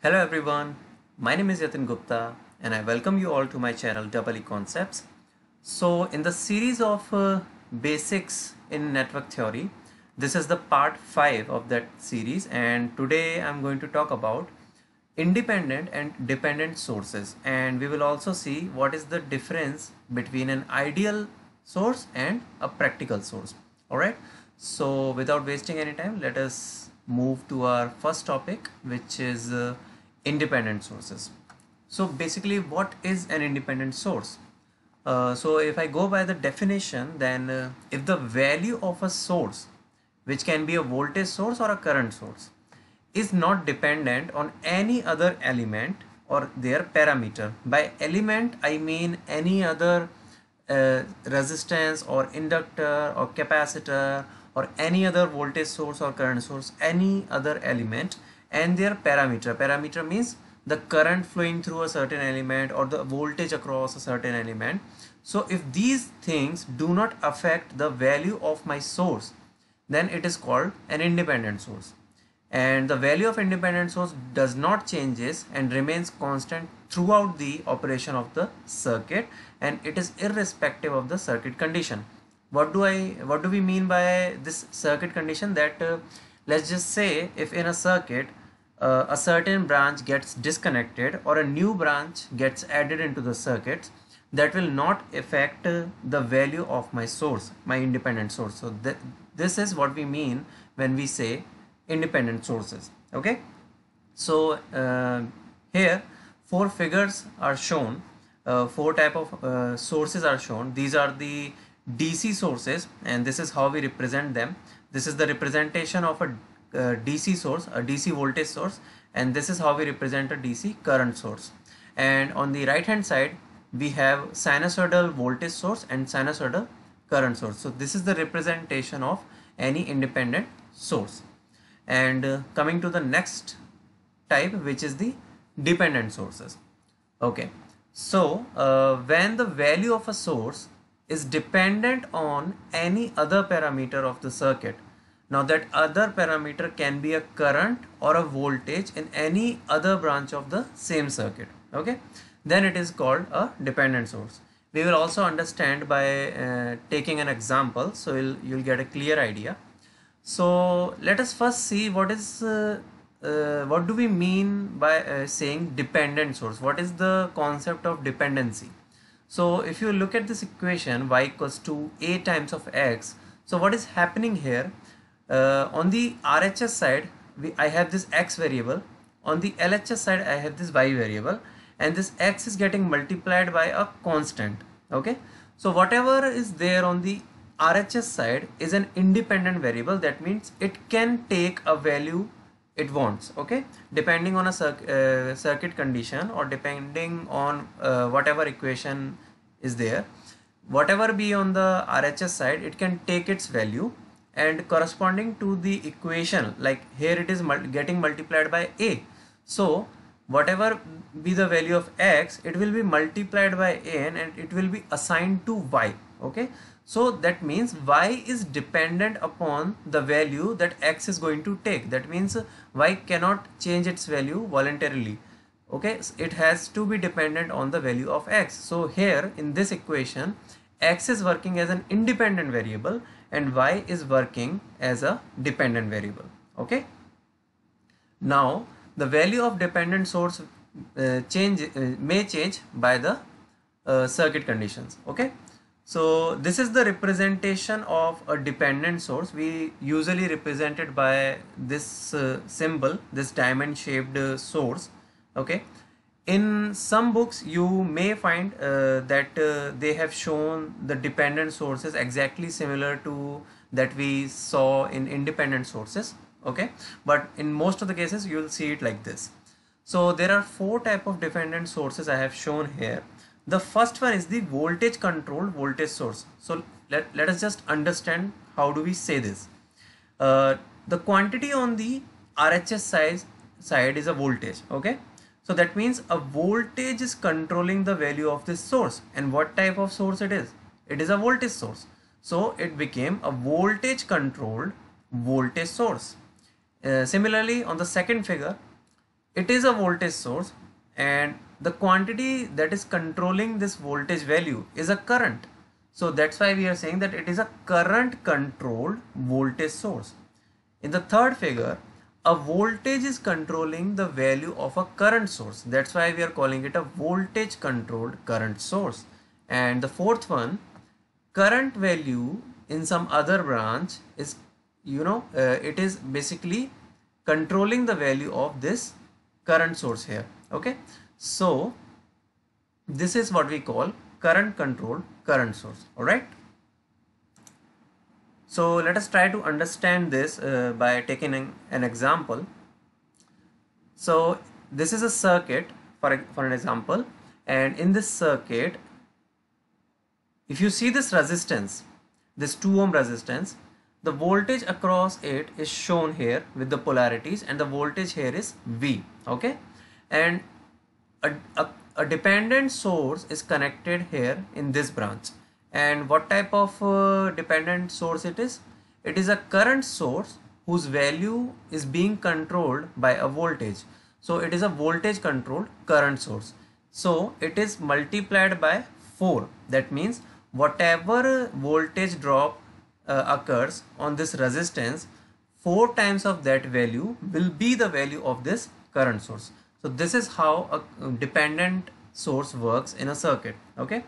Hello everyone, my name is Yatin Gupta and I welcome you all to my channel Double E Concepts. So in the series of uh, basics in network theory, this is the part 5 of that series and today I'm going to talk about independent and dependent sources and we will also see what is the difference between an ideal source and a practical source. Alright, so without wasting any time, let us move to our first topic which is uh, independent sources so basically what is an independent source uh, so if I go by the definition then uh, if the value of a source which can be a voltage source or a current source is not dependent on any other element or their parameter by element I mean any other uh, resistance or inductor or capacitor or any other voltage source or current source any other element and their parameter parameter means the current flowing through a certain element or the voltage across a certain element so if these things do not affect the value of my source then it is called an independent source and the value of independent source does not changes and remains constant throughout the operation of the circuit and it is irrespective of the circuit condition what do i what do we mean by this circuit condition that uh, let's just say if in a circuit uh, a certain branch gets disconnected or a new branch gets added into the circuit that will not affect uh, the value of my source my independent source so th this is what we mean when we say independent sources okay so uh, here four figures are shown uh, four type of uh, sources are shown these are the DC sources and this is how we represent them this is the representation of a uh, DC source, a uh, DC voltage source and this is how we represent a DC current source. And on the right hand side, we have sinusoidal voltage source and sinusoidal current source. So this is the representation of any independent source. And uh, coming to the next type, which is the dependent sources. Okay. So uh, when the value of a source is dependent on any other parameter of the circuit, now that other parameter can be a current or a voltage in any other branch of the same circuit. Okay, then it is called a dependent source. We will also understand by uh, taking an example, so you'll, you'll get a clear idea. So let us first see what is uh, uh, what do we mean by uh, saying dependent source? What is the concept of dependency? So if you look at this equation y equals to a times of x. So what is happening here? Uh, on the RHS side, we, I have this x variable. On the LHS side, I have this y variable. And this x is getting multiplied by a constant. Okay. So whatever is there on the RHS side is an independent variable. That means it can take a value it wants. Okay. Depending on a uh, circuit condition or depending on uh, whatever equation is there. Whatever be on the RHS side, it can take its value and corresponding to the equation like here it is mul getting multiplied by a so whatever be the value of x it will be multiplied by n and it will be assigned to y okay so that means y is dependent upon the value that x is going to take that means y cannot change its value voluntarily okay it has to be dependent on the value of x so here in this equation x is working as an independent variable and y is working as a dependent variable okay now the value of dependent source uh, change uh, may change by the uh, circuit conditions okay so this is the representation of a dependent source we usually represented by this uh, symbol this diamond shaped uh, source okay in some books you may find uh, that uh, they have shown the dependent sources exactly similar to that we saw in independent sources okay but in most of the cases you will see it like this so there are four type of dependent sources i have shown here the first one is the voltage controlled voltage source so let, let us just understand how do we say this uh, the quantity on the rhs size side is a voltage okay so that means a voltage is controlling the value of this source and what type of source it is. It is a voltage source. So it became a voltage controlled voltage source. Uh, similarly on the second figure, it is a voltage source and the quantity that is controlling this voltage value is a current. So that's why we are saying that it is a current controlled voltage source. In the third figure, a voltage is controlling the value of a current source that's why we are calling it a voltage controlled current source and the fourth one current value in some other branch is you know uh, it is basically controlling the value of this current source here okay so this is what we call current controlled current source all right so let us try to understand this uh, by taking an, an, example. So this is a circuit for, a, for an example and in this circuit if you see this resistance this 2 ohm resistance the voltage across it is shown here with the polarities and the voltage here is V okay and a, a, a dependent source is connected here in this branch and what type of uh, dependent source it is it is a current source whose value is being controlled by a voltage so it is a voltage controlled current source so it is multiplied by 4 that means whatever voltage drop uh, occurs on this resistance 4 times of that value will be the value of this current source so this is how a uh, dependent source works in a circuit okay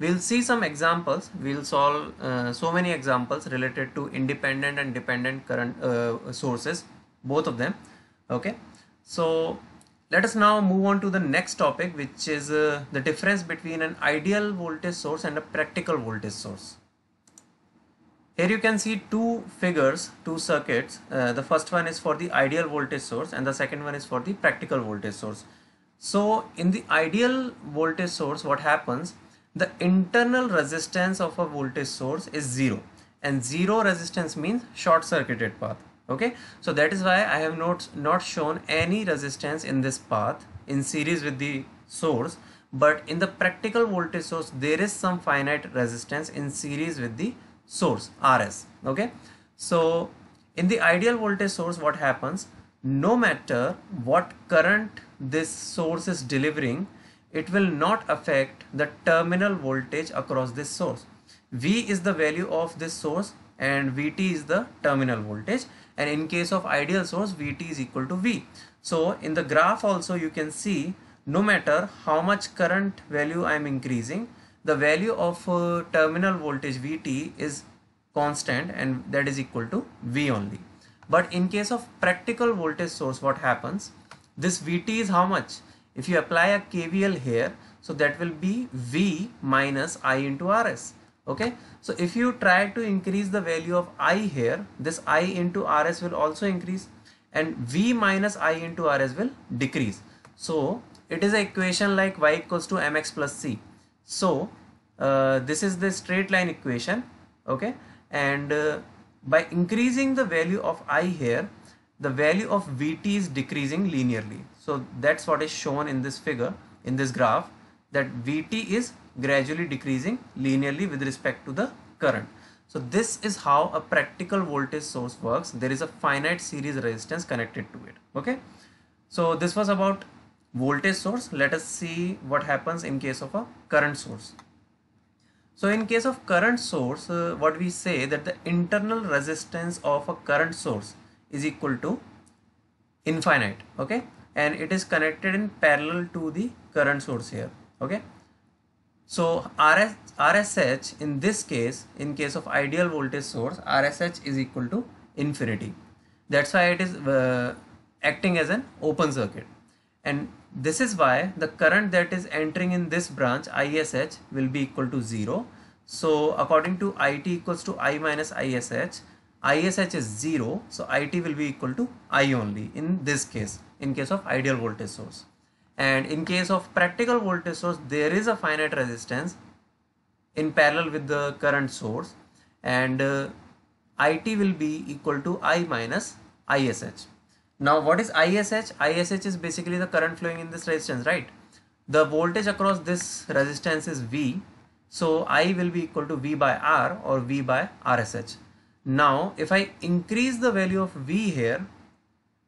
We'll see some examples. We'll solve uh, so many examples related to independent and dependent current uh, sources, both of them. Okay. So let us now move on to the next topic, which is uh, the difference between an ideal voltage source and a practical voltage source. Here you can see two figures, two circuits. Uh, the first one is for the ideal voltage source and the second one is for the practical voltage source. So in the ideal voltage source, what happens the internal resistance of a voltage source is zero and zero resistance means short circuited path okay so that is why i have not not shown any resistance in this path in series with the source but in the practical voltage source there is some finite resistance in series with the source rs okay so in the ideal voltage source what happens no matter what current this source is delivering it will not affect the terminal voltage across this source. V is the value of this source and Vt is the terminal voltage and in case of ideal source Vt is equal to V. So in the graph also you can see no matter how much current value I am increasing the value of uh, terminal voltage Vt is constant and that is equal to V only. But in case of practical voltage source what happens this Vt is how much? If you apply a KVL here, so that will be V minus I into RS. Okay. So if you try to increase the value of I here, this I into RS will also increase and V minus I into RS will decrease. So it is an equation like y equals to mx plus c. So uh, this is the straight line equation. Okay. And uh, by increasing the value of I here, the value of Vt is decreasing linearly. So that's what is shown in this figure, in this graph, that Vt is gradually decreasing linearly with respect to the current. So this is how a practical voltage source works. There is a finite series resistance connected to it. Okay. So this was about voltage source. Let us see what happens in case of a current source. So in case of current source, uh, what we say that the internal resistance of a current source is equal to infinite. Okay and it is connected in parallel to the current source here okay so RS, RSH in this case in case of ideal voltage source RSH is equal to infinity that's why it is uh, acting as an open circuit and this is why the current that is entering in this branch ISH will be equal to 0 so according to IT equals to I minus ISH ISH is 0, so IT will be equal to I only in this case, in case of ideal voltage source. And in case of practical voltage source, there is a finite resistance in parallel with the current source and uh, IT will be equal to I minus ISH. Now what is ISH? ISH is basically the current flowing in this resistance, right? The voltage across this resistance is V. So I will be equal to V by R or V by RSH. Now, if I increase the value of V here,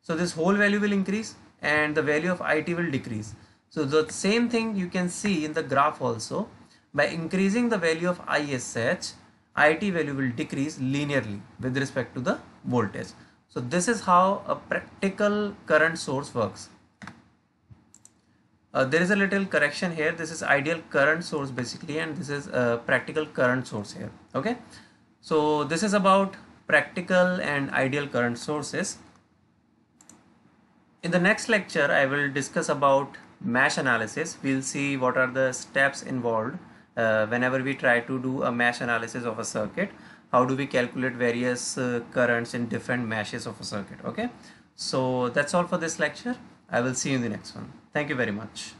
so this whole value will increase and the value of IT will decrease. So the same thing you can see in the graph also. By increasing the value of ISH, IT value will decrease linearly with respect to the voltage. So this is how a practical current source works. Uh, there is a little correction here. This is ideal current source basically and this is a practical current source here. Okay. So this is about practical and ideal current sources. In the next lecture, I will discuss about mesh analysis. We'll see what are the steps involved uh, whenever we try to do a mesh analysis of a circuit. How do we calculate various uh, currents in different meshes of a circuit? Okay, so that's all for this lecture. I will see you in the next one. Thank you very much.